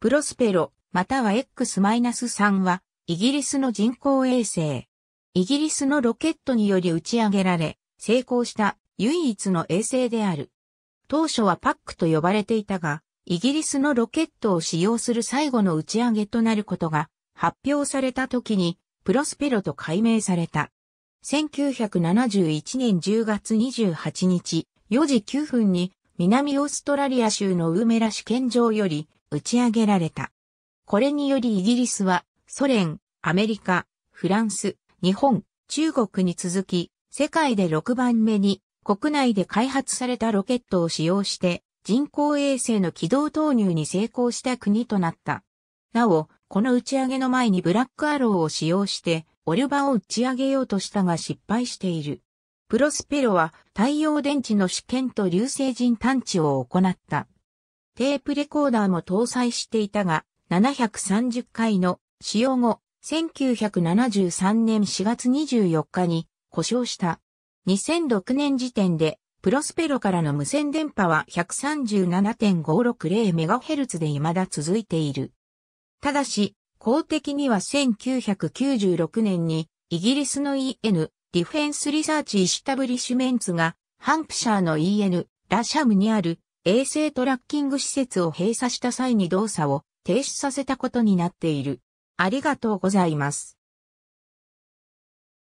プロスペロ、または X-3 は、イギリスの人工衛星。イギリスのロケットにより打ち上げられ、成功した唯一の衛星である。当初はパックと呼ばれていたが、イギリスのロケットを使用する最後の打ち上げとなることが発表された時に、プロスペロと改名された。1971年10月28日、4時9分に、南オーストラリア州のウーメラ試験場より、打ち上げられた。これによりイギリスはソ連、アメリカ、フランス、日本、中国に続き、世界で6番目に国内で開発されたロケットを使用して人工衛星の軌道投入に成功した国となった。なお、この打ち上げの前にブラックアローを使用してオルバを打ち上げようとしたが失敗している。プロスペロは太陽電池の試験と流星人探知を行った。テープレコーダーも搭載していたが、730回の使用後、1973年4月24日に故障した。2006年時点で、プロスペロからの無線電波は 137.560MHz で未だ続いている。ただし、公的には1996年に、イギリスの EN、ディフェンスリサーチイシタブリシュメンツが、ハンプシャーの EN、ラシャムにある衛星トラッキング施設を閉鎖した際に動作を停止させたことになっている。ありがとうございます。